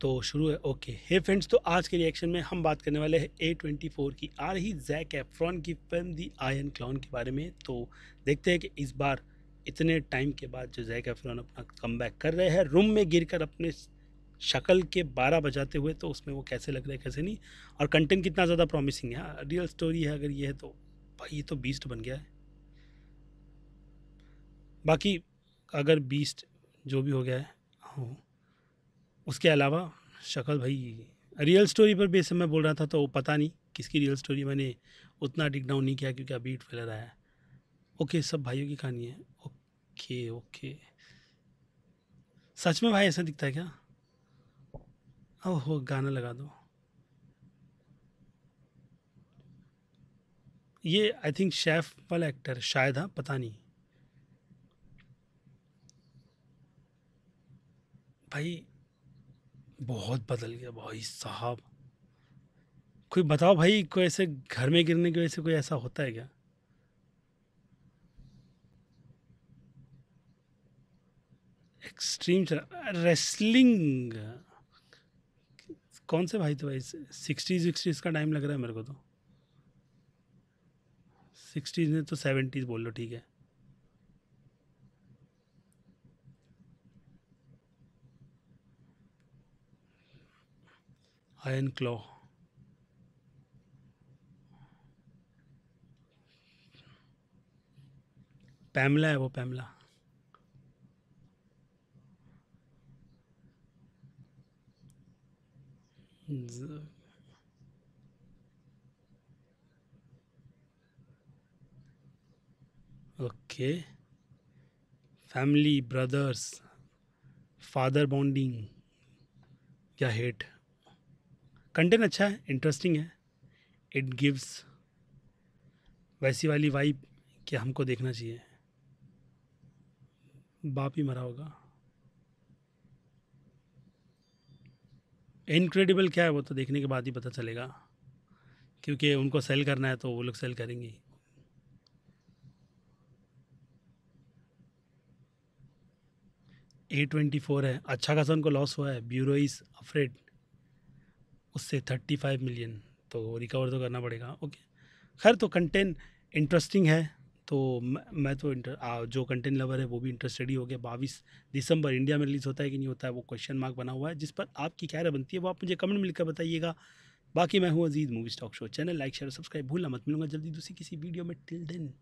तो शुरू है ओके हे फ्रेंड्स तो आज के रिएक्शन में हम बात करने वाले हैं ए ट्वेंटी फोर की आ रही जैक एफ्रॉन की फिल्म दी आयन क्लाउन के बारे में तो देखते हैं कि इस बार इतने टाइम के बाद जो जैक एफ्रॉन अपना कम कर रहे हैं रूम में गिर कर अपने शक्ल के बारह बजाते हुए तो उसमें वो कैसे लग रहे हैं कैसे नहीं और कंटेंट कितना ज़्यादा प्रॉमिसिंग है रियल हाँ, स्टोरी है अगर ये है तो भाई ये तो बीस्ट बन गया है बाकी अगर बीस्ट जो भी हो गया है हाँ। उसके अलावा शक्ल भाई रियल स्टोरी पर बेस मैं बोल रहा था तो पता नहीं किसकी रियल स्टोरी मैंने उतना डिग डाउन नहीं किया क्योंकि अभी इट रहा आया ओके सब भाइयों की कहानी है ओके ओके सच में भाई ऐसा दिखता है क्या ओहो गाना लगा दो ये आई थिंक शेफ वाला एक्टर शायद हाँ पता नहीं भाई बहुत बदल गया भाई साहब कोई बताओ भाई कोई ऐसे घर में गिरने की वजह से कोई ऐसा होता है क्या एक्सट्रीम रेसलिंग कौन से भाई थे तो भाई सिक्सटीज सिक्सटीज का टाइम लग रहा है मेरे को तो सिक्सटीज ने तो सेवेंटीज बोल लो ठीक है आयन क्लॉ पैमला है वो Pamela okay family brothers father bonding या हेट कंटेंट अच्छा है इंटरेस्टिंग है इट गिव्स वैसी वाली वाइब कि हमको देखना चाहिए बाप ही मरा होगा इनक्रेडिबल क्या है वो तो देखने के बाद ही पता चलेगा क्योंकि उनको सेल करना है तो वो लोग सेल करेंगे ए ट्वेंटी फोर है अच्छा खासा उनको लॉस हुआ है ब्यूरो इज़ अफ्रेड उससे थर्टी फाइव मिलियन तो रिकवर तो करना पड़ेगा ओके खैर तो कंटेंट इंटरेस्टिंग है तो मैं तो इंटर आ, जो कंटेंट लवर है वो भी इंटरेस्टेड ही हो गया बाईस दिसंबर इंडिया में रिलीज़ होता है कि नहीं होता है वो क्वेश्चन मार्क बना हुआ है जिस पर आपकी क्या राय बनती है वो आप मुझे कमेंट में लिखकर बताइएगा बाकी मैं हूँ Aziz movies talk show channel like share subscribe भूलना मत मिलूंगा जल्दी दूसरी किसी वीडियो में टिल देन